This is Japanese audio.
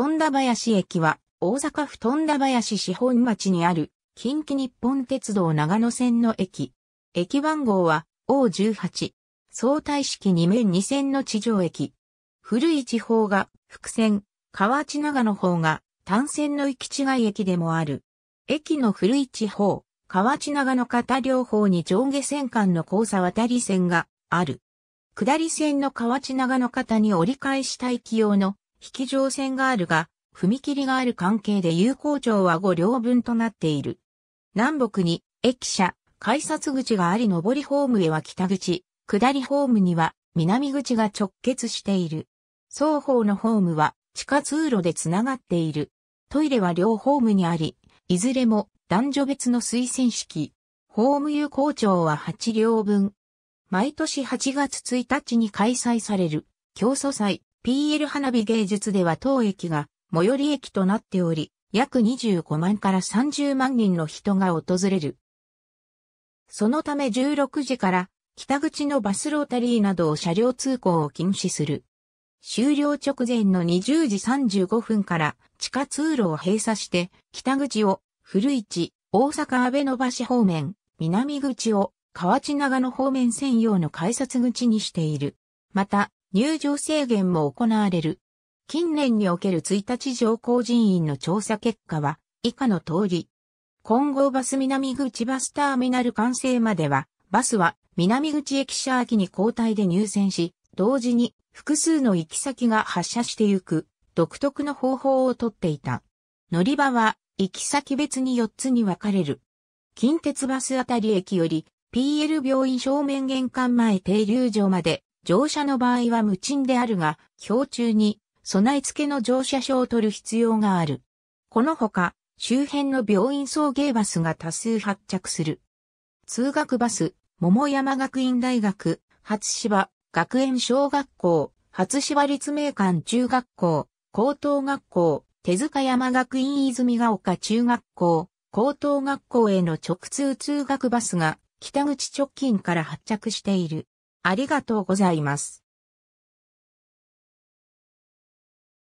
富田林駅は、大阪府富田林市本町にある、近畿日本鉄道長野線の駅。駅番号は、O18。相対式2面2線の地上駅。古い地方が、伏線、河内長野方が、単線の行き違い駅でもある。駅の古い地方、河内長野方両方に上下線間の交差渡り線がある。下り線の河内長野方に折り返した駅用の引上線があるが、踏切がある関係で有効庁は5両分となっている。南北に駅舎、改札口があり上りホームへは北口、下りホームには南口が直結している。双方のホームは地下通路でつながっている。トイレは両ホームにあり、いずれも男女別の推薦式。ホーム有効庁は8両分。毎年8月1日に開催される、競争祭、PL 花火芸術では当駅が最寄り駅となっており、約25万から30万人の人が訪れる。そのため16時から北口のバスロータリーなどを車両通行を禁止する。終了直前の20時35分から地下通路を閉鎖して北口を古市、大阪安倍の橋方面、南口を河内長野方面専用の改札口にしている。また、入場制限も行われる。近年における1日乗降人員の調査結果は、以下の通り。混合バス南口バスターミナル完成までは、バスは南口駅舎秋に交代で入線し、同時に複数の行き先が発車してゆく独特の方法をとっていた。乗り場は行き先別に4つに分かれる。近鉄バスあたり駅より PL 病院正面玄関前停留場まで乗車の場合は無賃であるが、標中に備え付けの乗車証を取る必要がある。このほか、周辺の病院送迎バスが多数発着する。通学バス、桃山学院大学、初芝、学園小学校、初芝立命館中学校、高等学校、手塚山学院泉ヶ丘中学校、高等学校への直通通学バスが北口直近から発着している。ありがとうございます。